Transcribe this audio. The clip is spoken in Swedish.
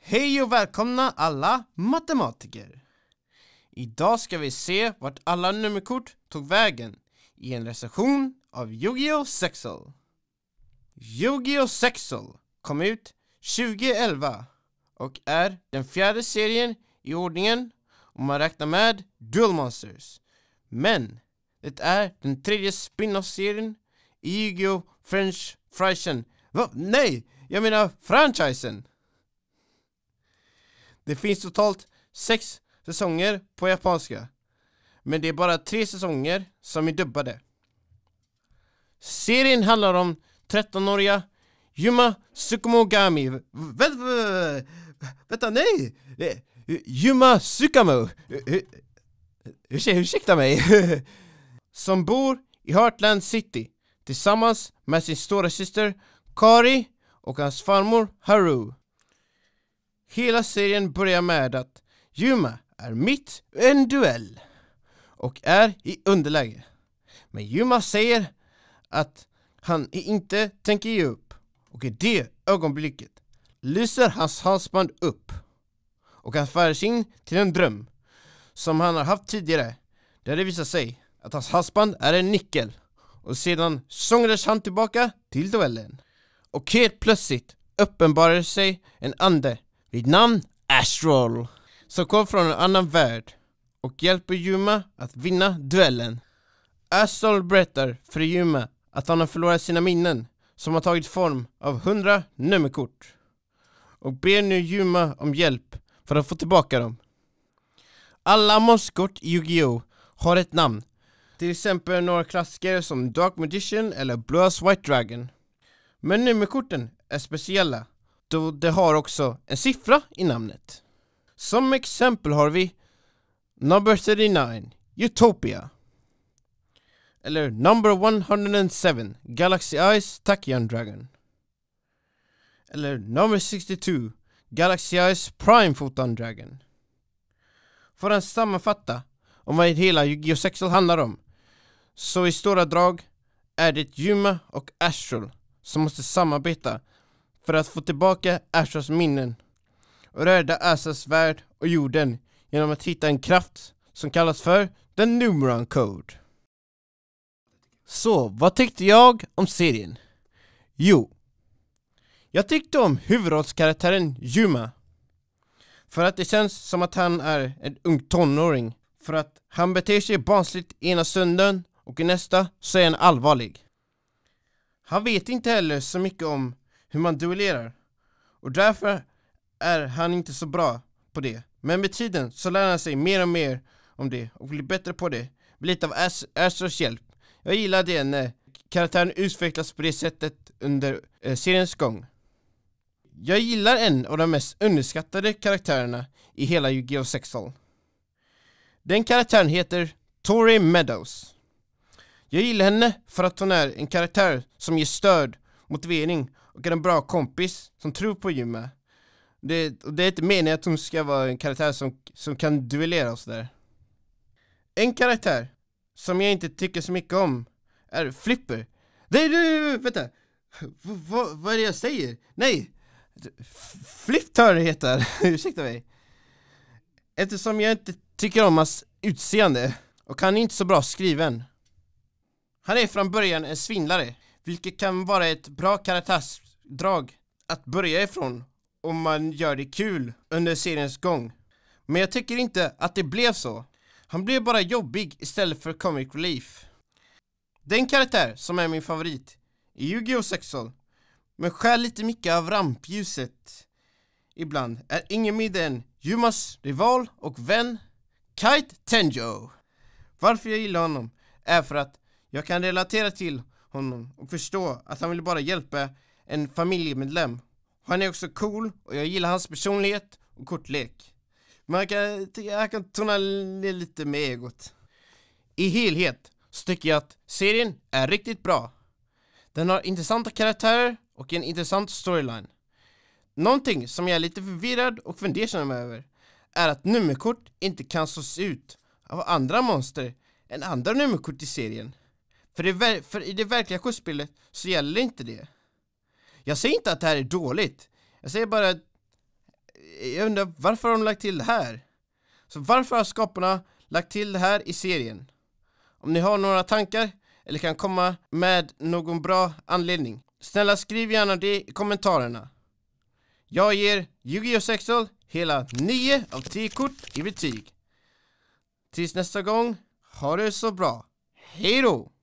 Hej och välkomna alla matematiker! Idag ska vi se vart alla nummerkort tog vägen i en recension av Yu-Gi-Oh! Sexal. Yu-Gi-Oh! Sexal kom ut 2011 och är den fjärde serien i ordningen om man räknar med Duel Monsters. Men det är den tredje spin-off-serien i Yu-Gi-Oh! French Frischen. Va? Nej! Jag menar franchisen! Det finns totalt sex säsonger på japanska. Men det är bara tre säsonger som är dubbade. Serien handlar om 13-åriga Yuma Sukumogami. Vänta, nej! Eh, Yuma Sukamo! Eh, eh, ursäkta mig! Som bor i Heartland City tillsammans med sin stora syster Kari och hans farmor Haru. Hela serien börjar med att Yuma är mitt i en duell och är i underläge. Men Yuma säger att han inte tänker ge upp och i det ögonblicket lyser hans halsband upp och han färdas in till en dröm som han har haft tidigare där det visar sig att hans halsband är en nyckel och sedan sångades han tillbaka till duellen. Och helt plötsligt uppenbarar sig en ande vid namn Astral som kom från en annan värld och hjälper Juma att vinna duellen. Astral berättar för Juma att han har förlorat sina minnen som har tagit form av hundra nummerkort och ber nu Juma om hjälp för att få tillbaka dem. Alla mosskort i Yu-Gi-Oh! har ett namn, till exempel några klassiker som Dark Magician eller Blue White Dragon. Men nummerkorten är speciella då det har också en siffra i namnet. Som exempel har vi Number 39, Utopia. Eller Number 107, Galaxy Eyes Tachyon Dragon. Eller Number 62, Galaxy Eyes Prime Photon Dragon. För att sammanfatta om vad hela yu gi handlar om så i stora drag är det Juma och Astral som måste samarbeta för att få tillbaka Ashas minnen och rädda Asas värld och jorden genom att hitta en kraft som kallas för The Numeron Code. Så, vad tyckte jag om serien? Jo, jag tyckte om huvudrollskaraktären Juma För att det känns som att han är en ung tonåring. För att han beter sig barnsligt ena stunden och i nästa så är han allvarlig. Han vet inte heller så mycket om hur man duellerar. Och därför är han inte så bra på det. Men med tiden så lär han sig mer och mer om det och blir bättre på det. Med lite av Astros hjälp. Jag gillar det när karaktären utvecklas på det sättet under eh, seriens gång. Jag gillar en av de mest underskattade karaktärerna i hela Yu-Gi-Oh! Sexal. Den karaktären heter Tori Meadows. Jag gillar henne för att hon är en karaktär som ger stöd, motivering och är en bra kompis som tror på gymmet. Det, och det är inte meningen att hon ska vara en karaktär som, som kan duellera och sådär En karaktär som jag inte tycker så mycket om är Flipper. Nej, nej, nej, vänta! V vad är det jag säger? Nej! Flipptör heter ursäkta mig. Eftersom jag inte tycker om hans utseende och han är inte så bra skriven. Han är från början en svindlare. Vilket kan vara ett bra karaktärsdrag att börja ifrån om man gör det kul under seriens gång. Men jag tycker inte att det blev så. Han blev bara jobbig istället för comic relief. Den karaktär som är min favorit är Yu-Gi-Oh! Sexol, men skär lite mycket av rampljuset ibland är ingen mindre än Yumas rival och vän Kite Tenjo. Varför jag gillar honom är för att jag kan relatera till honom och förstå att han vill bara hjälpa en familjemedlem. Han är också cool och jag gillar hans personlighet och kortlek. Men jag kan, jag kan tona ner lite med egot. I helhet så tycker jag att serien är riktigt bra. Den har intressanta karaktärer och en intressant storyline. Någonting som jag är lite förvirrad och fundersam över är att nummerkort inte kan slås ut av andra monster än andra nummerkort i serien. För, det, för i det verkliga skjutsspelet så gäller inte det. Jag säger inte att det här är dåligt. Jag säger bara att jag undrar varför har de lagt till det här? Så varför har skaparna lagt till det här i serien? Om ni har några tankar eller kan komma med någon bra anledning. Snälla skriv gärna det i kommentarerna. Jag ger Yu-Gi-Oh! Sexual hela 9 av 10 kort i betyg. Tills nästa gång, ha det så bra. Hej då!